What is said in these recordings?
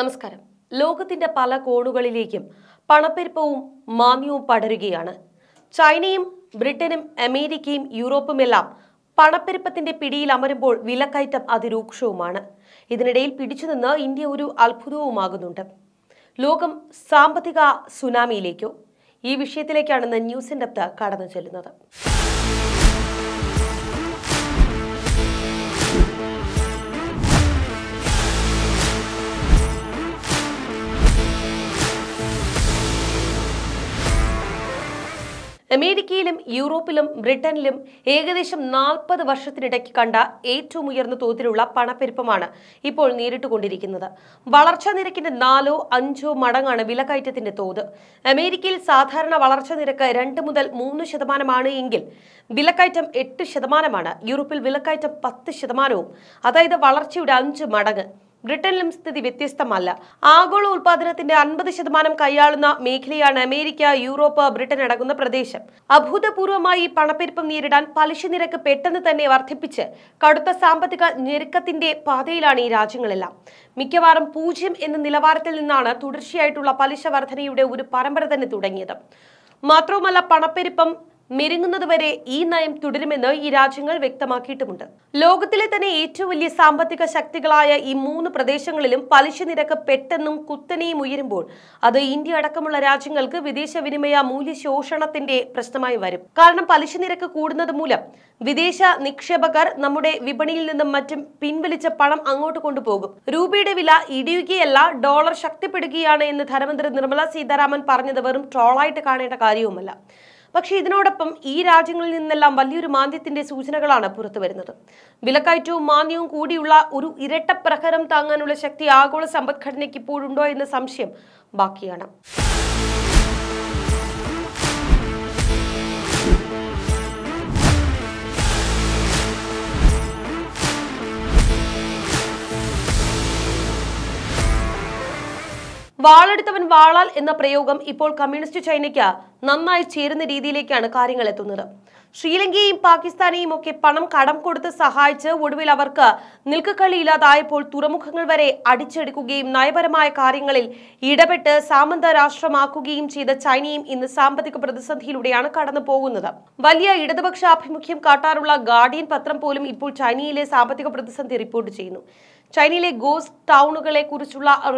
നമസ്കാരം ലോകത്തിന്റെ പല കോണുകളിലേക്കും പണപ്പെരുപ്പവും മാന്ദ്യവും പടരുകയാണ് ചൈനയും ബ്രിട്ടനും അമേരിക്കയും യൂറോപ്പുമെല്ലാം പണപ്പെരുപ്പത്തിന്റെ പിടിയിൽ അമരുമ്പോൾ വിലക്കയറ്റം അതിരൂക്ഷവുമാണ് ഇതിനിടയിൽ പിടിച്ചുനിന്ന് ഇന്ത്യ ഒരു അത്ഭുതവുമാകുന്നുണ്ട് ലോകം സാമ്പത്തിക സുനാമിയിലേക്കോ ഈ വിഷയത്തിലേക്കാണെന്ന് ന്യൂസിൻ്റെ ഡെപ്ത് കടന്നു ചെല്ലുന്നത് അമേരിക്കയിലും യൂറോപ്പിലും ബ്രിട്ടനിലും ഏകദേശം നാൽപ്പത് വർഷത്തിനിടയ്ക്ക് കണ്ട ഏറ്റവും ഉയർന്ന തോതിലുള്ള പണപ്പെരുപ്പമാണ് ഇപ്പോൾ നേരിട്ടുകൊണ്ടിരിക്കുന്നത് വളർച്ചാ നിരക്കിന്റെ നാലോ അഞ്ചോ മടങ്ങാണ് വിലക്കയറ്റത്തിന്റെ തോത് അമേരിക്കയിൽ സാധാരണ വളർച്ചാ നിരക്ക് രണ്ട് മുതൽ മൂന്ന് ശതമാനമാണ് എങ്കിൽ വിലക്കയറ്റം എട്ട് ശതമാനമാണ് യൂറോപ്പിൽ വിലക്കയറ്റം പത്ത് ശതമാനവും അതായത് വളർച്ചയുടെ അഞ്ച് മടങ്ങ് ബ്രിട്ടനിലും സ്ഥിതി വ്യത്യസ്തമല്ല ആഗോള ഉൽപാദനത്തിന്റെ അൻപത് ശതമാനം കൈയാളുന്ന മേഖലയാണ് അമേരിക്ക യൂറോപ്പ് ബ്രിട്ടൻ അടങ്ങുന്ന പ്രദേശം അഭൂതപൂർവമായി പണപ്പെരുപ്പം നേരിടാൻ പലിശ നിരക്ക് പെട്ടെന്ന് തന്നെ വർദ്ധിപ്പിച്ച് കടുത്ത സാമ്പത്തിക ഞെരുക്കത്തിന്റെ പാതയിലാണ് ഈ രാജ്യങ്ങളെല്ലാം മിക്കവാറും പൂജ്യം എന്ന നിലവാരത്തിൽ നിന്നാണ് തുടർച്ചയായിട്ടുള്ള പലിശ വർധനയുടെ ഒരു പരമ്പര തന്നെ തുടങ്ങിയത് മാത്രവുമല്ല പണപ്പെരുപ്പം മെരുങ്ങുന്നതുവരെ ഈ നയം തുടരുമെന്ന് ഈ രാജ്യങ്ങൾ വ്യക്തമാക്കിയിട്ടുമുണ്ട് ലോകത്തിലെ തന്നെ ഏറ്റവും വലിയ സാമ്പത്തിക ശക്തികളായ ഈ മൂന്ന് പ്രദേശങ്ങളിലും പലിശ നിരക്ക് പെട്ടെന്നും കുത്തനെയും ഉയരുമ്പോൾ അത് ഇന്ത്യ അടക്കമുള്ള രാജ്യങ്ങൾക്ക് വിദേശ വിനിമയ മൂല്യ ശോഷണത്തിന്റെ പ്രശ്നമായി വരും കാരണം പലിശ നിരക്ക് കൂടുന്നത് മൂലം വിദേശ നിക്ഷേപകർ നമ്മുടെ വിപണിയിൽ നിന്നും മറ്റും പിൻവലിച്ച പണം അങ്ങോട്ട് കൊണ്ടുപോകും രൂപയുടെ വില ഇടിയുകയല്ല ഡോളർ ശക്തിപ്പെടുകയാണ് എന്ന് ധനമന്ത്രി നിർമ്മല സീതാരാമൻ പറഞ്ഞത് വെറും ട്രോളായിട്ട് കാണേണ്ട കാര്യവുമല്ല പക്ഷേ ഇതിനോടൊപ്പം ഈ രാജ്യങ്ങളിൽ നിന്നെല്ലാം വലിയൊരു മാന്ദ്യത്തിന്റെ സൂചനകളാണ് പുറത്തു വരുന്നത് വിലക്കയറ്റവും മാന്ദ്യവും കൂടിയുള്ള ഒരു ഇരട്ട പ്രഹരം താങ്ങാനുള്ള ശക്തി ആഗോള സമ്പദ്ഘടനയ്ക്ക് ഇപ്പോഴുണ്ടോ എന്ന സംശയം ബാക്കിയാണ് വാളെടുത്തവൻ വാളാൽ എന്ന പ്രയോഗം ഇപ്പോൾ കമ്മ്യൂണിസ്റ്റ് ചൈനയ്ക്ക് നന്നായി ചേരുന്ന രീതിയിലേക്കാണ് കാര്യങ്ങൾ എത്തുന്നത് ശ്രീലങ്കയെയും പാകിസ്ഥാനെയും ഒക്കെ പണം കടം കൊടുത്ത് സഹായിച്ച് ഒടുവിൽ അവർക്ക് നിൽക്കുകളിയില്ലാതായപ്പോൾ തുറമുഖങ്ങൾ വരെ അടിച്ചെടുക്കുകയും നയപരമായ കാര്യങ്ങളിൽ ഇടപെട്ട് സാമന്ത രാഷ്ട്രമാക്കുകയും ചെയ്ത ചൈനയും ഇന്ന് സാമ്പത്തിക പ്രതിസന്ധിയിലൂടെയാണ് കടന്നു വലിയ ഇടതുപക്ഷ ആഭിമുഖ്യം കാട്ടാറുള്ള ഗാർഡിയൻ പത്രം പോലും ഇപ്പോൾ ചൈനയിലെ സാമ്പത്തിക പ്രതിസന്ധി റിപ്പോർട്ട് ചെയ്യുന്നു ചൈനയിലെ ഗോസ് ടൗണുകളെ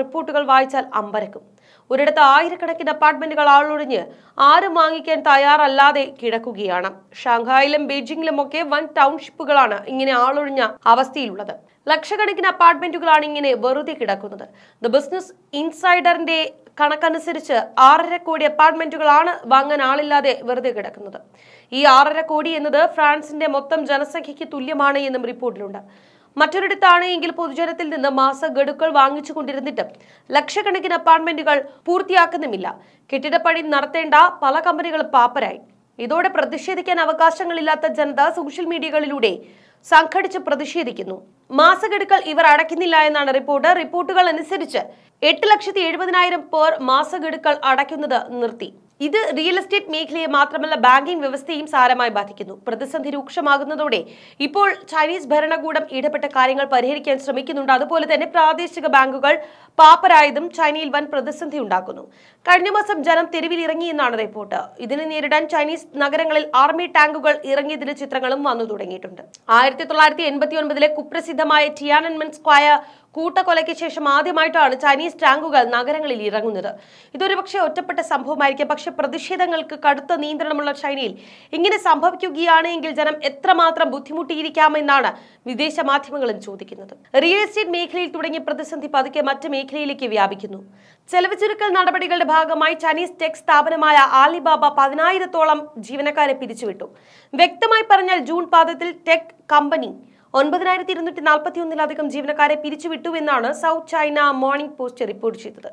റിപ്പോർട്ടുകൾ വായിച്ചാൽ അമ്പരക്കും ഒരിടത്ത് ആയിരക്കണക്കിന് അപ്പാർട്ട്മെന്റുകൾ ആളൊഴിഞ്ഞ് ആരും വാങ്ങിക്കാൻ തയ്യാറല്ലാതെ കിടക്കുകയാണ് ഷാങ്ഹായിലും ബീജിംഗിലും ഒക്കെ വൻ ടൗൺഷിപ്പുകളാണ് ഇങ്ങനെ ആളൊഴിഞ്ഞ അവസ്ഥയിലുള്ളത് ലക്ഷക്കണക്കിന് അപ്പാർട്ട്മെന്റുകളാണ് ഇങ്ങനെ വെറുതെ കിടക്കുന്നത് ദ ബിസിനസ് ഇൻസൈഡറിന്റെ കണക്കനുസരിച്ച് ആറര കോടി അപ്പാർട്ട്മെന്റുകളാണ് വാങ്ങാൻ ആളില്ലാതെ വെറുതെ കിടക്കുന്നത് ഈ ആറര കോടി എന്നത് ഫ്രാൻസിന്റെ മൊത്തം ജനസംഖ്യയ്ക്ക് തുല്യമാണ് എന്നും റിപ്പോർട്ടിലുണ്ട് മറ്റൊരിടത്താണ് എങ്കിൽ പൊതുജനത്തിൽ നിന്ന് മാസ ഗഡുക്കൾ വാങ്ങിച്ചുകൊണ്ടിരുന്നിട്ടും ലക്ഷക്കണക്കിന് അപ്പാർട്ട്മെന്റുകൾ പൂർത്തിയാക്കുന്നുമില്ല കെട്ടിടപ്പണി നടത്തേണ്ട പല കമ്പനികളും പാപ്പരായി ഇതോടെ പ്രതിഷേധിക്കാൻ അവകാശങ്ങളില്ലാത്ത ജനത സോഷ്യൽ മീഡിയകളിലൂടെ സംഘടിച്ച് പ്രതിഷേധിക്കുന്നു മാസഗഡുക്കൾ ഇവർ അടയ്ക്കുന്നില്ല എന്നാണ് റിപ്പോർട്ട് റിപ്പോർട്ടുകൾ അനുസരിച്ച് എട്ട് ലക്ഷത്തി എഴുപതിനായിരം പേർ മാസഗഡുക്കൾ അടയ്ക്കുന്നത് നിർത്തി ഇത് റിയൽ എസ്റ്റേറ്റ് മേഖലയെ മാത്രമല്ല ബാങ്കിംഗ് വ്യവസ്ഥയും സാരമായി ബാധിക്കുന്നു പ്രതിസന്ധി രൂക്ഷമാകുന്നതോടെ ഇപ്പോൾ ചൈനീസ് ഭരണകൂടം ഇടപെട്ട കാര്യങ്ങൾ പരിഹരിക്കാൻ ശ്രമിക്കുന്നുണ്ട് അതുപോലെ തന്നെ പ്രാദേശിക ബാങ്കുകൾ പാപ്പരായതും ചൈനയിൽ വൻ പ്രതിസന്ധി ഉണ്ടാക്കുന്നു കഴിഞ്ഞ മാസം ജനം തെരുവിൽ ഇറങ്ങിയെന്നാണ് റിപ്പോർട്ട് ഇതിനെ നേരിടാൻ ചൈനീസ് നഗരങ്ങളിൽ ആർമി ടാങ്കുകൾ ഇറങ്ങിയതിന്റെ ചിത്രങ്ങളും വന്നു തുടങ്ങിയിട്ടുണ്ട് ആയിരത്തി തൊള്ളായിരത്തി എൺപത്തി ഒൻപതിലെ കുപ്രസിദ്ധമായ ടിയാനൻമെൻ സ്ക്വയർ കൂട്ടക്കൊലയ്ക്ക് ശേഷം ആദ്യമായിട്ടാണ് ചൈനീസ് ടാങ്കുകൾ നഗരങ്ങളിൽ ഇറങ്ങുന്നത് പക്ഷേ ഒറ്റപ്പെട്ട സംഭവമായിരിക്കും പക്ഷെ പ്രതിഷേധങ്ങൾക്ക് കടുത്ത നിയന്ത്രണമുള്ള ചൈനയിൽ ഇങ്ങനെ സംഭവിക്കുകയാണെങ്കിൽ ജനം എത്രമാത്രം ബുദ്ധിമുട്ടിയിരിക്കാമെന്നാണ് വിദേശ മാധ്യമങ്ങളും ചോദിക്കുന്നത് റിയൽ എസ്റ്റേറ്റ് മേഖലയിൽ തുടങ്ങിയ പ്രതിസന്ധി പതുക്കെ മറ്റ് മേഖലയിലേക്ക് വ്യാപിക്കുന്നു ചെലവ് ചുരുക്കൽ നടപടികളുടെ ഭാഗമായി ചൈനീസ് ടെക് സ്ഥാപനമായ ആലിബാബ പതിനായിരത്തോളം ജീവനക്കാരെ പിരിച്ചുവിട്ടു വ്യക്തമായി പറഞ്ഞാൽ ജൂൺ പാദത്തിൽ ടെക് കമ്പനി ഒൻപതിനായിരത്തി ഇരുന്നൂറ്റി നാൽപ്പത്തി ഒന്നിലധികം ജീവനക്കാരെ പിരിച്ചുവിട്ടുവെന്നാണ് South China Morning Post report ചെയ്തത്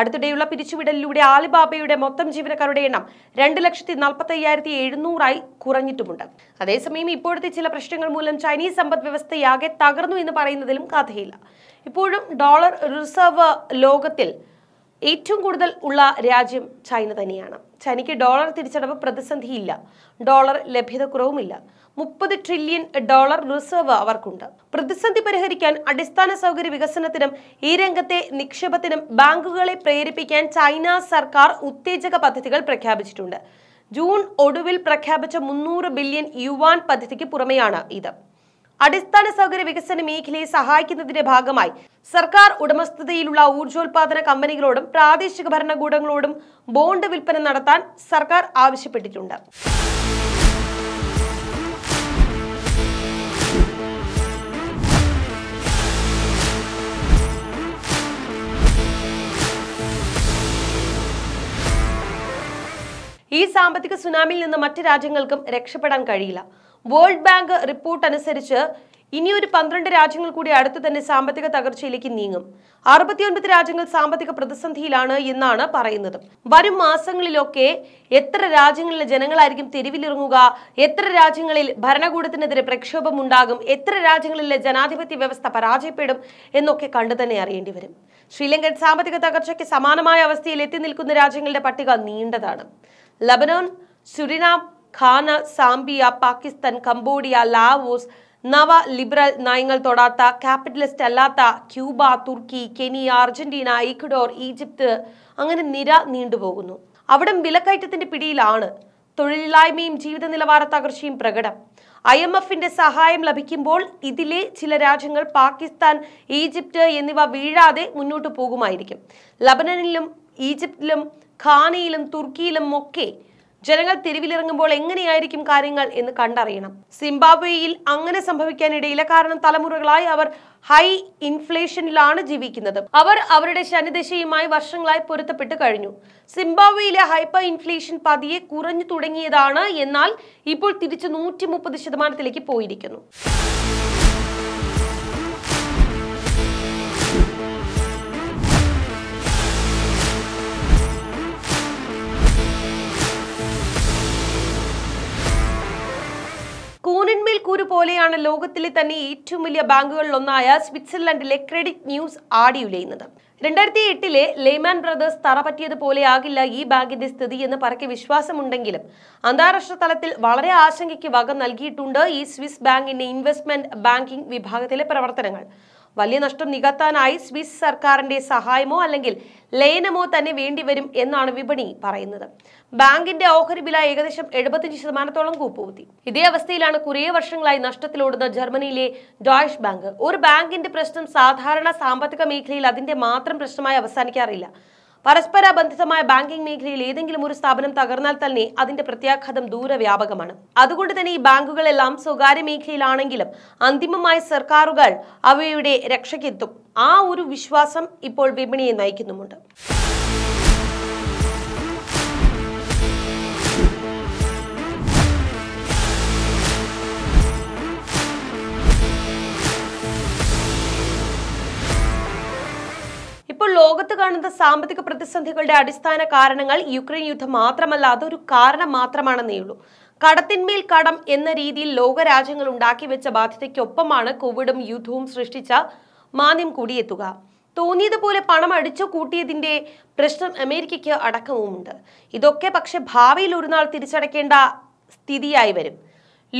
അടുത്തിടെയുള്ള പിരിച്ചുവിടലിലൂടെ ആലിബാബയുടെ മൊത്തം ജീവനക്കാരുടെ എണ്ണം രണ്ട് ലക്ഷത്തി നാൽപ്പത്തി അയ്യായിരത്തി എഴുന്നൂറായി കുറഞ്ഞിട്ടുമുണ്ട് അതേസമയം ഇപ്പോഴത്തെ ചില പ്രശ്നങ്ങൾ മൂലം ചൈനീസ് സമ്പദ് വ്യവസ്ഥയാകെ തകർന്നു എന്ന് പറയുന്നതിലും കഥയില്ല ഇപ്പോഴും ഡോളർ റിസർവ് ലോകത്തിൽ ഏറ്റവും കൂടുതൽ ഉള്ള രാജ്യം ചൈന തന്നെയാണ് ചൈനയ്ക്ക് ഡോളർ തിരിച്ചടവ് പ്രതിസന്ധിയില്ല ഡോളർ ലഭ്യതക്കുറവുമില്ല മുപ്പത് ട്രില്യൺ ഡോളർ റിസർവ് അവർക്കുണ്ട് പ്രതിസന്ധി പരിഹരിക്കാൻ അടിസ്ഥാന സൗകര്യ വികസനത്തിനും ഈ രംഗത്തെ നിക്ഷേപത്തിനും ബാങ്കുകളെ പ്രേരിപ്പിക്കാൻ ചൈന സർക്കാർ ഉത്തേജക പദ്ധതികൾ പ്രഖ്യാപിച്ചിട്ടുണ്ട് ജൂൺ ഒടുവിൽ പ്രഖ്യാപിച്ച മുന്നൂറ് ബില്യൺ യുവാൻ പദ്ധതിക്ക് പുറമെയാണ് ഇത് അടിസ്ഥാന സൗകര്യ വികസന മേഖലയെ സഹായിക്കുന്നതിന്റെ ഭാഗമായി സർക്കാർ ഉടമസ്ഥതയിലുള്ള ഊർജ്ജോൽപാദന കമ്പനികളോടും പ്രാദേശിക ഭരണകൂടങ്ങളോടും ബോണ്ട് വിൽപ്പന നടത്താൻ സർക്കാർ ആവശ്യപ്പെട്ടിട്ടുണ്ട് ഈ സാമ്പത്തിക സുനാമിയിൽ നിന്ന് മറ്റ് രാജ്യങ്ങൾക്കും രക്ഷപ്പെടാൻ കഴിയില്ല വേൾഡ് ബാങ്ക് റിപ്പോർട്ട് അനുസരിച്ച് ഇനിയൊരു പന്ത്രണ്ട് രാജ്യങ്ങൾ കൂടി അടുത്ത് തന്നെ സാമ്പത്തിക തകർച്ചയിലേക്ക് നീങ്ങും അറുപത്തിയൊൻപത് രാജ്യങ്ങൾ സാമ്പത്തിക പ്രതിസന്ധിയിലാണ് എന്നാണ് പറയുന്നത് വരും മാസങ്ങളിലൊക്കെ എത്ര രാജ്യങ്ങളിലെ ജനങ്ങളായിരിക്കും തെരുവിലിറങ്ങുക എത്ര രാജ്യങ്ങളിൽ ഭരണകൂടത്തിനെതിരെ പ്രക്ഷോഭം ഉണ്ടാകും എത്ര രാജ്യങ്ങളിലെ ജനാധിപത്യ വ്യവസ്ഥ പരാജയപ്പെടും എന്നൊക്കെ കണ്ടു തന്നെ അറിയേണ്ടി വരും ശ്രീലങ്കൻ സാമ്പത്തിക തകർച്ചയ്ക്ക് സമാനമായ അവസ്ഥയിൽ എത്തി നിൽക്കുന്ന രാജ്യങ്ങളുടെ പട്ടിക നീണ്ടതാണ് Lebanon Suriname Ghana Zambia Pakistan Cambodia Laos നവ ലിബറൽ നയങ്ങൾ തൊടാത്ത ക്യാപിറ്റലിസ്റ്റ് അല്ലാത്ത ക്യൂബ തുർക്കി കെനിയ അർജന്റീന ഈക്വഡോർ ഈജിപ്ത് അങ്ങനെ നിര നീണ്ടുപോകുന്നു അവിടം വിലക്കയറ്റത്തിന്റെ പിടിയിലാണ് തൊഴിലില്ലായ്മയും ജീവിത നിലവാര തകർച്ചയും പ്രകടം ഐ എം എഫിന്റെ സഹായം ലഭിക്കുമ്പോൾ ഇതിലെ ചില രാജ്യങ്ങൾ പാകിസ്ഥാൻ ഈജിപ്ത് എന്നിവ വീഴാതെ മുന്നോട്ട് പോകുമായിരിക്കും ലബനനിലും ഈജിപ്തിലും ഖാനയിലും തുർക്കിയിലും ഒക്കെ ജനങ്ങൾ തെരുവിലിറങ്ങുമ്പോൾ എങ്ങനെയായിരിക്കും കാര്യങ്ങൾ എന്ന് കണ്ടറിയണം സിംബാബ്വേയിൽ അങ്ങനെ സംഭവിക്കാനിടയില്ല കാരണം തലമുറകളായി അവർ ഹൈ ഇൻഫ്ലേഷനിലാണ് ജീവിക്കുന്നത് അവർ അവരുടെ ശനിദശയുമായി വർഷങ്ങളായി പൊരുത്തപ്പെട്ട് കഴിഞ്ഞു സിംബാബ്വേയിലെ ഹൈപ്പർ ഇൻഫ്ലേഷൻ പതിയെ കുറഞ്ഞു തുടങ്ങിയതാണ് എന്നാൽ ഇപ്പോൾ തിരിച്ച് നൂറ്റി മുപ്പത് ശതമാനത്തിലേക്ക് പോയിരിക്കുന്നു കൂനിന്മേൽ കൂരു പോലെയാണ് ലോകത്തിലെ തന്നെ ഏറ്റവും വലിയ ബാങ്കുകളിൽ ഒന്നായ സ്വിറ്റ്സർലൻഡിലെ ക്രെഡിറ്റ് ന്യൂസ് ആടിയുലയുന്നത് രണ്ടായിരത്തി എട്ടിലെ ലേമാൻ ബ്രദേഴ്സ് തറ പറ്റിയതുപോലെയാകില്ല ഈ ബാങ്കിന്റെ സ്ഥിതി എന്ന് പരക്കെ വിശ്വാസമുണ്ടെങ്കിലും അന്താരാഷ്ട്ര തലത്തിൽ വളരെ ആശങ്കയ്ക്ക് വക നൽകിയിട്ടുണ്ട് ഈ സ്വിസ് ബാങ്കിന്റെ ഇൻവെസ്റ്റ്മെന്റ് ബാങ്കിംഗ് വിഭാഗത്തിലെ പ്രവർത്തനങ്ങൾ വലിയ നഷ്ടം നികത്താനായി സ്വിസ് സർക്കാരിന്റെ സഹായമോ അല്ലെങ്കിൽ ലയനമോ തന്നെ വേണ്ടിവരും എന്നാണ് വിപണി പറയുന്നത് ബാങ്കിന്റെ ഓഹരി വില ഏകദേശം എഴുപത്തിയഞ്ച് ശതമാനത്തോളം കൂപ്പുകുത്തി ഇതേ അവസ്ഥയിലാണ് കുറേ വർഷങ്ങളായി നഷ്ടത്തിലോടുന്ന ജർമ്മനിയിലെ ഡോയ്ഷ് ബാങ്ക് ഒരു ബാങ്കിന്റെ പ്രശ്നം സാധാരണ സാമ്പത്തിക മേഖലയിൽ അതിന്റെ മാത്രം പ്രശ്നമായി അവസാനിക്കാറില്ല പരസ്പര ബന്ധിതമായ ബാങ്കിംഗ് മേഖലയിൽ ഏതെങ്കിലും ഒരു സ്ഥാപനം തകർന്നാൽ തന്നെ അതിന്റെ പ്രത്യാഘാതം ദൂരവ്യാപകമാണ് അതുകൊണ്ട് തന്നെ ഈ ബാങ്കുകളെല്ലാം സ്വകാര്യ മേഖലയിലാണെങ്കിലും അന്തിമമായി സർക്കാരുകൾ അവയുടെ രക്ഷയ്ക്കെത്തും ആ ഒരു വിശ്വാസം ഇപ്പോൾ വിപണിയെ നയിക്കുന്നുമുണ്ട് ലോകത്ത് കാണുന്ന സാമ്പത്തിക പ്രതിസന്ധികളുടെ അടിസ്ഥാന കാരണങ്ങൾ യുക്രൈൻ യുദ്ധം മാത്രമല്ല അതൊരു കാരണം മാത്രമാണെന്നേ ഉള്ളൂ കടത്തിന്മേൽ കടം എന്ന രീതിയിൽ ലോകരാജ്യങ്ങൾ ഉണ്ടാക്കി വെച്ച ബാധ്യതയ്ക്കൊപ്പമാണ് കോവിഡും യുദ്ധവും സൃഷ്ടിച്ച മാന്ദ്യം കൂടിയെത്തുക തോന്നിയതുപോലെ പണം അടിച്ചു കൂട്ടിയതിന്റെ പ്രശ്നം അമേരിക്കയ്ക്ക് അടക്കവുമുണ്ട് ഇതൊക്കെ പക്ഷെ ഭാവിയിൽ ഒരു നാൾ തിരിച്ചടയ്ക്കേണ്ട സ്ഥിതിയായി വരും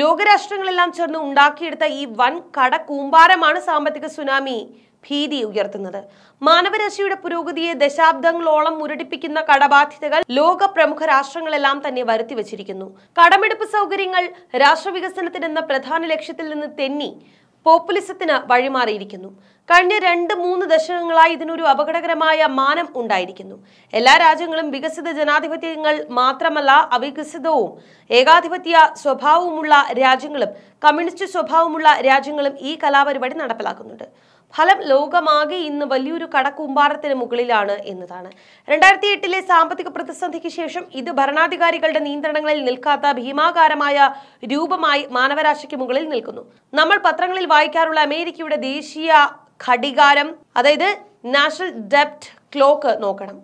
ലോകരാഷ്ട്രങ്ങളെല്ലാം ചേർന്ന് ഉണ്ടാക്കിയെടുത്ത ഈ വൻ കടക്കൂമ്പാരമാണ് സാമ്പത്തിക സുനാമി ഭീതി ഉയർത്തുന്നത് മാനവരാശിയുടെ പുരോഗതിയെ ദശാബ്ദങ്ങളോളം മുരടിപ്പിക്കുന്ന കടബാധ്യതകൾ ലോക പ്രമുഖ രാഷ്ട്രങ്ങളെല്ലാം തന്നെ വരുത്തിവച്ചിരിക്കുന്നു കടമെടുപ്പ് സൗകര്യങ്ങൾ രാഷ്ട്രവികസനത്തിനെന്ന പ്രധാന ലക്ഷ്യത്തിൽ നിന്ന് തെന്നി പോപ്പുലിസത്തിന് വഴിമാറിയിരിക്കുന്നു കഴിഞ്ഞ രണ്ട് മൂന്ന് ദശകങ്ങളായി ഇതിനൊരു അപകടകരമായ മാനം ഉണ്ടായിരിക്കുന്നു എല്ലാ രാജ്യങ്ങളും വികസിത ജനാധിപത്യങ്ങൾ മാത്രമല്ല അവികസിതവും ഏകാധിപത്യ സ്വഭാവമുള്ള രാജ്യങ്ങളും കമ്മ്യൂണിസ്റ്റ് സ്വഭാവമുള്ള രാജ്യങ്ങളും ഈ കലാപരിപാടി നടപ്പിലാക്കുന്നുണ്ട് ഫലം ലോകമാകെ ഇന്ന് വലിയൊരു കടക്കൂമ്പാരത്തിന് മുകളിലാണ് എന്നതാണ് രണ്ടായിരത്തി എട്ടിലെ സാമ്പത്തിക പ്രതിസന്ധിക്ക് ശേഷം ഇത് ഭരണാധികാരികളുടെ നിയന്ത്രണങ്ങളിൽ നിൽക്കാത്ത ഭീമാകാരമായ രൂപമായി മാനവരാശിക്ക് മുകളിൽ നിൽക്കുന്നു നമ്മൾ പത്രങ്ങളിൽ വായിക്കാറുള്ള അമേരിക്കയുടെ ദേശീയ ഘടികാരം അതായത് നാഷണൽ ഡെപ്റ്റ് ക്ലോക്ക് നോക്കണം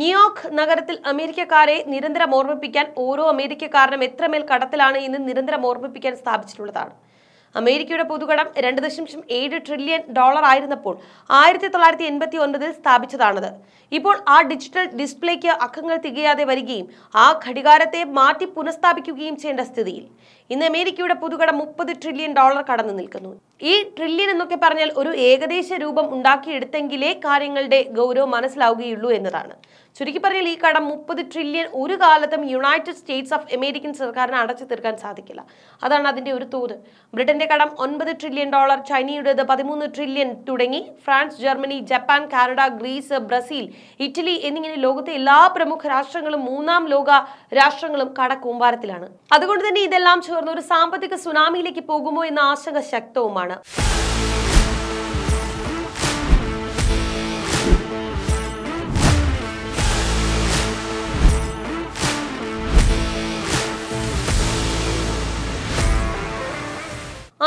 ന്യൂയോർക്ക് നഗരത്തിൽ അമേരിക്കക്കാരെ നിരന്തരം ഓർമ്മിപ്പിക്കാൻ ഓരോ അമേരിക്കക്കാരനും എത്രമേൽ കടത്തിലാണ് ഇന്ന് നിരന്തരം ഓർമ്മിപ്പിക്കാൻ സ്ഥാപിച്ചിട്ടുള്ളതാണ് അമേരിക്കയുടെ പൊതുകടം രണ്ട് ദശാംശം ഏഴ് ട്രില്യൺ ഡോളർ ആയിരുന്നപ്പോൾ ആയിരത്തി തൊള്ളായിരത്തി എൺപത്തി ഒൻപതിൽ സ്ഥാപിച്ചതാണത് ഇപ്പോൾ ആ ഡിജിറ്റൽ ഡിസ്പ്ലേക്ക് അക്കങ്ങൾ തികയാതെ വരികയും ആ ഘടികാരത്തെ മാറ്റി പുനഃസ്ഥാപിക്കുകയും ചെയ്യേണ്ട സ്ഥിതിയിൽ ഇന്ന് അമേരിക്കയുടെ പുതുകട മുപ്പത് ട്രില്യൺ ഡോളർ കടന്നു നിൽക്കുന്നു ഈ ട്രില്യൺ എന്നൊക്കെ പറഞ്ഞാൽ ഒരു ഏകദേശ രൂപം ഉണ്ടാക്കിയെടുത്തെങ്കിലേ കാര്യങ്ങളുടെ ഗൗരവം മനസ്സിലാവുകയുള്ളൂ എന്നതാണ് ചുരുക്കി പറഞ്ഞാൽ ഈ കടം മുപ്പത് ട്രില്യൺ ഒരു കാലത്തും യുണൈറ്റഡ് സ്റ്റേറ്റ്സ് ഓഫ് അമേരിക്കൻ സർക്കാരിനെ അടച്ചു തീർക്കാൻ സാധിക്കില്ല അതാണ് അതിൻ്റെ ഒരു തോത് ബ്രിട്ടന്റെ കടം ഒൻപത് ട്രില്യൺ ഡോളർ ചൈനയുടേത് പതിമൂന്ന് ട്രില്യൺ തുടങ്ങി France Germany Japan Canada Greece Brazil Italy എന്നിങ്ങനെ ലോകത്തെ എല്ലാ പ്രമുഖ രാഷ്ട്രങ്ങളും മൂന്നാം ലോക രാഷ്ട്രങ്ങളും കടക്കൂമ്പാരത്തിലാണ് അതുകൊണ്ട് തന്നെ ഇതെല്ലാം ചോർന്ന് ഒരു സാമ്പത്തിക സുനാമിയിലേക്ക് പോകുമോ എന്ന ആശങ്ക ശക്തവുമാണ്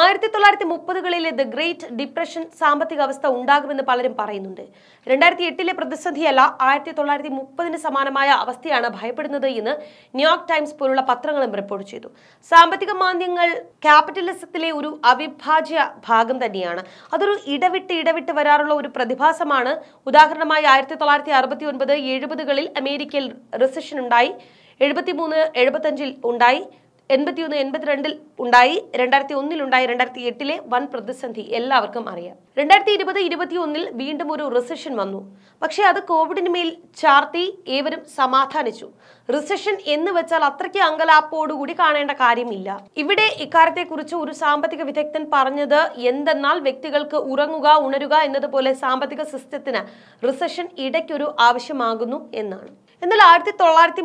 ആയിരത്തി തൊള്ളായിരത്തി മുപ്പതുകളിലെ ദ ഗ്രേറ്റ് ഡിപ്രഷൻ സാമ്പത്തിക അവസ്ഥ ഉണ്ടാകുമെന്ന് പലരും പറയുന്നുണ്ട് രണ്ടായിരത്തി എട്ടിലെ പ്രതിസന്ധിയല്ല ആയിരത്തി തൊള്ളായിരത്തി മുപ്പതിന് സമാനമായ അവസ്ഥയാണ് ഭയപ്പെടുന്നത് എന്ന് ന്യൂയോർക്ക് ടൈംസ് പോലുള്ള പത്രങ്ങളും റിപ്പോർട്ട് ചെയ്തു സാമ്പത്തിക മാന്ദ്യങ്ങൾ ക്യാപിറ്റലിസത്തിലെ ഒരു അവിഭാജ്യ ഭാഗം തന്നെയാണ് അതൊരു ഇടവിട്ട് ഇടവിട്ട് വരാറുള്ള ഒരു പ്രതിഭാസമാണ് ഉദാഹരണമായി ആയിരത്തി തൊള്ളായിരത്തി അറുപത്തി ഒൻപത് എഴുപതുകളിൽ അമേരിക്കയിൽ റിസഷൻ ഉണ്ടായി എഴുപത്തിമൂന്ന് എഴുപത്തഞ്ചിൽ ഉണ്ടായി ഒന്ന് എൺപത്തിരണ്ടിൽ ഉണ്ടായി രണ്ടായിരത്തി ഒന്നിലുണ്ടായി രണ്ടായിരത്തി എട്ടിലെ വൻ പ്രതിസന്ധി എല്ലാവർക്കും അറിയാം രണ്ടായിരത്തി ഇരുപത് ഒന്നിൽ വീണ്ടും ഒരു റിസഷൻ വന്നു പക്ഷേ അത് കോവിഡിന് മേൽ ചാർത്തി ഏവരും സമാധാനിച്ചു റിസഷൻ എന്ന് വെച്ചാൽ അത്രയ്ക്ക് അങ്കലാപ്പോടുകൂടി കാണേണ്ട കാര്യമില്ല ഇവിടെ ഇക്കാര്യത്തെക്കുറിച്ച് ഒരു സാമ്പത്തിക വിദഗ്ധൻ പറഞ്ഞത് എന്തെന്നാൽ വ്യക്തികൾക്ക് ഉറങ്ങുക ഉണരുക എന്നതുപോലെ സാമ്പത്തിക സിസ്റ്റത്തിന് റിസഷൻ ഇടയ്ക്കൊരു ആവശ്യമാകുന്നു എന്നാണ് എന്നാൽ ആയിരത്തി തൊള്ളായിരത്തി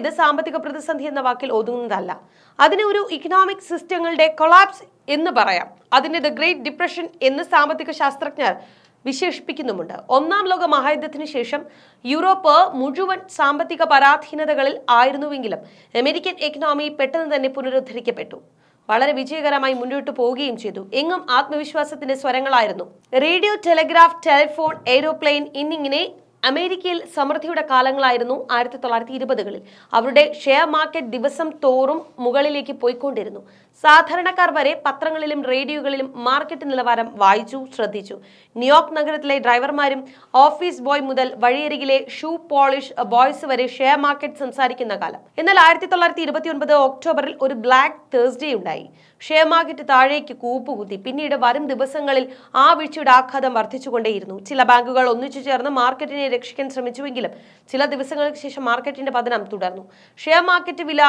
ഇത് സാമ്പത്തിക പ്രതിസന്ധി എന്ന വാക്കിൽ ഒതുങ്ങുന്നതല്ല അതിന് ഒരു ഇക്കണോമിക് സിസ്റ്റങ്ങളുടെ കൊളാപ്സ് എന്ന് പറയാം അതിനെ ദ ഗ്രേറ്റ് ഡിപ്രഷൻ എന്ന് സാമ്പത്തിക ശാസ്ത്രജ്ഞർ വിശേഷിപ്പിക്കുന്നുമുണ്ട് ഒന്നാം ലോക മഹായുദ്ധത്തിന് ശേഷം യൂറോപ്പ് മുഴുവൻ സാമ്പത്തിക പരാധീനതകളിൽ ആയിരുന്നുവെങ്കിലും അമേരിക്കൻ എക്കണോമി പെട്ടെന്ന് തന്നെ പുനരുദ്ധരിക്കപ്പെട്ടു വളരെ വിജയകരമായി മുന്നോട്ട് പോവുകയും ചെയ്തു എങ്ങും ആത്മവിശ്വാസത്തിന്റെ സ്വരങ്ങളായിരുന്നു റേഡിയോ ടെലഗ്രാഫ് ടെലിഫോൺ എയ്റോപ്ലെയിൻ എന്നിങ്ങനെ അമേരിക്കയിൽ സമൃദ്ധിയുടെ കാലങ്ങളായിരുന്നു ആയിരത്തി തൊള്ളായിരത്തി ഇരുപതുകളിൽ അവരുടെ ഷെയർ മാർക്കറ്റ് ദിവസം തോറും മുകളിലേക്ക് പോയിക്കൊണ്ടിരുന്നു സാധാരണക്കാർ വരെ പത്രങ്ങളിലും റേഡിയോകളിലും മാർക്കറ്റ് നിലവാരം വായിച്ചു ശ്രദ്ധിച്ചു ന്യൂയോർക്ക് നഗരത്തിലെ ഡ്രൈവർമാരും ഓഫീസ് ബോയ് മുതൽ വഴിയരികിലെ ഷൂ പോളിഷ് ബോയ്സ് വരെ ഷെയർ മാർക്കറ്റ് സംസാരിക്കുന്ന കാലം എന്നാൽ ആയിരത്തി തൊള്ളായിരത്തി ഇരുപത്തി ഒൻപത് ഒക്ടോബറിൽ ഒരു ബ്ലാക്ക് തേഴ്സ്ഡേ ഉണ്ടായി ഷെയർ മാർക്കറ്റ് താഴേക്ക് കൂപ്പുകുത്തി പിന്നീട് വരും ദിവസങ്ങളിൽ ആ വീഴ്ചയുടെ ആഘാതം വർദ്ധിച്ചുകൊണ്ടേയിരുന്നു ചില ബാങ്കുകൾ ഒന്നിച്ചു ചേർന്ന് മാർക്കറ്റിനെ രക്ഷിക്കാൻ ശ്രമിച്ചുവെങ്കിലും ചില ദിവസങ്ങൾക്ക് ശേഷം മാർക്കറ്റിന്റെ പതനം തുടർന്നു ഷെയർ മാർക്കറ്റ് വില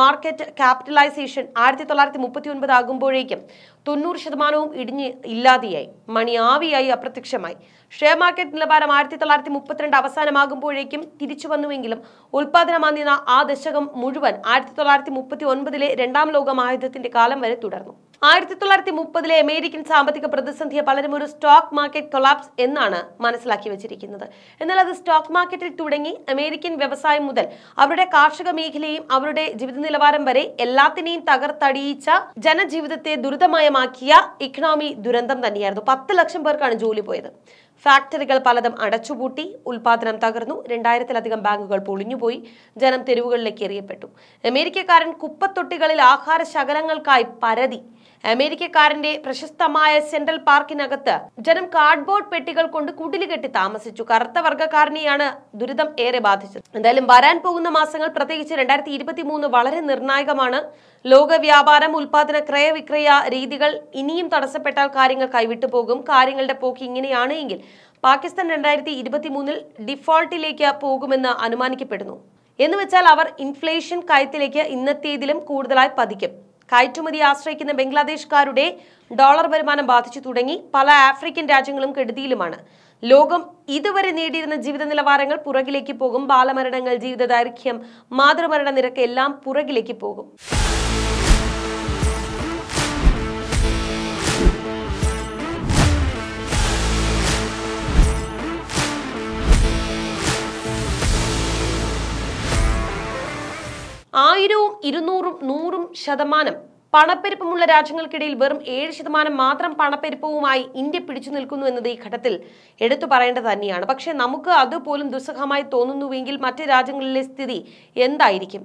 മാർക്കറ്റ് ക്യാപിറ്റലൈസേഷൻ ആയിരത്തി തൊള്ളായിരത്തി മുപ്പത്തി ഒൻപത് ആകുമ്പോഴേക്കും തൊണ്ണൂറ് ശതമാനവും ഇടിഞ്ഞ് ഇല്ലാതെയായി മണി ആവിയായി അപ്രത്യക്ഷമായി ഷെയർ മാർക്കറ്റ് നിലവാരം ആയിരത്തി തൊള്ളായിരത്തി മുപ്പത്തിരണ്ട് അവസാനമാകുമ്പോഴേക്കും തിരിച്ചു വന്നുവെങ്കിലും ഉൽപാദനമാന്തിന ആ ദശകം മുഴുവൻ ആയിരത്തി തൊള്ളായിരത്തി മുപ്പത്തി ഒൻപതിലെ രണ്ടാം ലോകമായുധത്തിന്റെ കാലം വരെ തുടർന്നു ആയിരത്തി തൊള്ളായിരത്തി മുപ്പതിലെ അമേരിക്കൻ സാമ്പത്തിക പ്രതിസന്ധിയെ പലരും ഒരു സ്റ്റോക്ക് മാർക്കറ്റ് കൊളാപ്സ് എന്നാണ് മനസ്സിലാക്കി വെച്ചിരിക്കുന്നത് എന്നാൽ അത് സ്റ്റോക്ക് മാർക്കറ്റിൽ തുടങ്ങി അമേരിക്കൻ വ്യവസായം മുതൽ അവരുടെ കാർഷിക മേഖലയും അവരുടെ ജീവിത നിലവാരം വരെ എല്ലാത്തിനെയും തകർത്തടിയിച്ച ജനജീവിതത്തെ ദുരിതമയമാക്കിയ ഇക്കണോമി ദുരന്തം തന്നെയായിരുന്നു പത്ത് ലക്ഷം പേർക്കാണ് ജോലി പോയത് ഫാക്ടറികൾ പലതും അടച്ചുപൂട്ടി ഉൽപാദനം തകർന്നു രണ്ടായിരത്തിലധികം ബാങ്കുകൾ പൊളിഞ്ഞുപോയി ജനം തെരുവുകളിലേക്ക് എറിയപ്പെട്ടു അമേരിക്കക്കാരൻ കുപ്പത്തൊട്ടികളിൽ ആഹാര ശകലങ്ങൾക്കായി പരതി അമേരിക്കക്കാരന്റെ പ്രശസ്തമായ സെൻട്രൽ പാർക്കിനകത്ത് ജനം കാർഡ്ബോർഡ് പെട്ടികൾ കൊണ്ട് കുടിലുകെട്ടി താമസിച്ചു കറുത്ത വർഗ്ഗക്കാരനെയാണ് ദുരിതം ഏറെ ബാധിച്ചത് എന്തായാലും വരാൻ പോകുന്ന മാസങ്ങൾ പ്രത്യേകിച്ച് രണ്ടായിരത്തി ഇരുപത്തി മൂന്ന് വളരെ നിർണായകമാണ് ലോക വ്യാപാരം ഉൽപാദന ക്രയവിക്രയ രീതികൾ ഇനിയും തടസ്സപ്പെട്ടാൽ കാര്യങ്ങൾ കൈവിട്ടു പോകും കാര്യങ്ങളുടെ പോക്ക് ഇങ്ങനെയാണ് എങ്കിൽ പാകിസ്ഥാൻ രണ്ടായിരത്തി ഇരുപത്തി മൂന്നിൽ ഡിഫോൾട്ടിലേക്ക് പോകുമെന്ന് അനുമാനിക്കപ്പെടുന്നു എന്ന് വെച്ചാൽ അവർ ഇൻഫ്ലേഷൻ കയത്തിലേക്ക് ഇന്നത്തേതിലും കൂടുതലായി പതിക്കും കയറ്റുമതി ആശ്രയിക്കുന്ന ബംഗ്ലാദേശുകാരുടെ ഡോളർ വരുമാനം ബാധിച്ചു തുടങ്ങി പല ആഫ്രിക്കൻ രാജ്യങ്ങളും കെടുതിയിലുമാണ് ലോകം ഇതുവരെ നേടിയിരുന്ന ജീവിത നിലവാരങ്ങൾ പുറകിലേക്ക് പോകും ബാലമരണങ്ങൾ ജീവിത ദൈർഘ്യം മാതൃമരണ നിരക്ക് എല്ലാം പുറകിലേക്ക് പോകും ഇരുന്നൂറും നൂറും ശതമാനം പണപ്പെരുപ്പമുള്ള രാജ്യങ്ങൾക്കിടയിൽ വെറും ഏഴ് ശതമാനം മാത്രം പണപ്പെരുപ്പവുമായി ഇന്ത്യ പിടിച്ചു നിൽക്കുന്നു എന്നത് ഈ ഘട്ടത്തിൽ എടുത്തു പറയേണ്ടത് തന്നെയാണ് പക്ഷേ നമുക്ക് അതുപോലും ദുസ്സഹമായി തോന്നുന്നുവെങ്കിൽ മറ്റ് രാജ്യങ്ങളിലെ സ്ഥിതി എന്തായിരിക്കും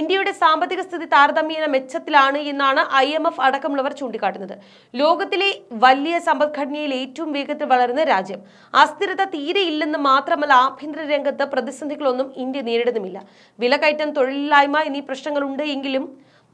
ഇന്ത്യയുടെ സാമ്പത്തിക സ്ഥിതി താരതമ്യേന മെച്ചത്തിലാണ് എന്നാണ് ഐ എം എഫ് അടക്കമുള്ളവർ ചൂണ്ടിക്കാട്ടുന്നത് ലോകത്തിലെ വലിയ സമ്പദ്ഘടനയിൽ ഏറ്റവും വേഗത്തിൽ വളരുന്ന രാജ്യം അസ്ഥിരത തീരെയില്ലെന്ന് മാത്രമല്ല ആഭ്യന്തര രംഗത്ത് പ്രതിസന്ധികളൊന്നും ഇന്ത്യ നേരിടുന്നുമില്ല വിലക്കയറ്റം തൊഴിലില്ലായ്മ എന്നീ പ്രശ്നങ്ങളുണ്ട് എങ്കിലും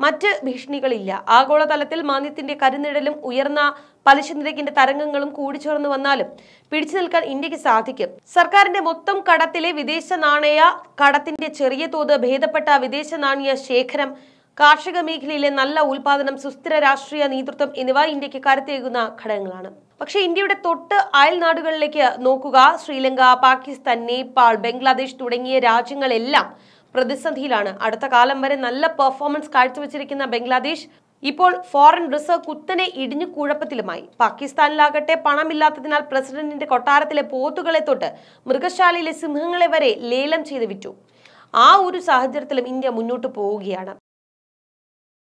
മറ്റ് ഭീഷണികളില്ല ആഗോളതലത്തിൽ മാന്യത്തിന്റെ കരുനിഴലും ഉയർന്ന പലിശ നിരക്കിന്റെ തരംഗങ്ങളും കൂടിച്ചേർന്ന് വന്നാലും പിടിച്ചു നിൽക്കാൻ ഇന്ത്യക്ക് സാധിക്കും സർക്കാരിന്റെ മൊത്തം കടത്തിലെ വിദേശ നാണയ കടത്തിന്റെ ചെറിയ തോത് ഭേദപ്പെട്ട വിദേശ നാണയ ശേഖരം കാർഷിക മേഖലയിലെ നല്ല ഉൽപാദനം സുസ്ഥിര രാഷ്ട്രീയ നേതൃത്വം എന്നിവ ഇന്ത്യക്ക് കരുത്തേകുന്ന ഘടകങ്ങളാണ് പക്ഷേ ഇന്ത്യയുടെ തൊട്ട് അയൽ നാടുകളിലേക്ക് നോക്കുക ശ്രീലങ്ക പാകിസ്ഥാൻ നേപ്പാൾ ബംഗ്ലാദേശ് തുടങ്ങിയ രാജ്യങ്ങളെല്ലാം പ്രതിസന്ധിയിലാണ് അടുത്ത കാലം വരെ നല്ല പെർഫോമൻസ് കാഴ്ചവെച്ചിരിക്കുന്ന ബംഗ്ലാദേശ് ഇപ്പോൾ ഫോറിൻ റിസർവ് കുത്തനെ ഇടിഞ്ഞു കുഴപ്പത്തിലുമായി പാകിസ്ഥാനിലാകട്ടെ പണമില്ലാത്തതിനാൽ പ്രസിഡന്റിന്റെ കൊട്ടാരത്തിലെ പോത്തുകളെ തൊട്ട് മൃഗശാലയിലെ സിംഹങ്ങളെ വരെ ലേലം ചെയ്ത് വിറ്റു ആ ഒരു സാഹചര്യത്തിലും ഇന്ത്യ മുന്നോട്ട് പോവുകയാണ്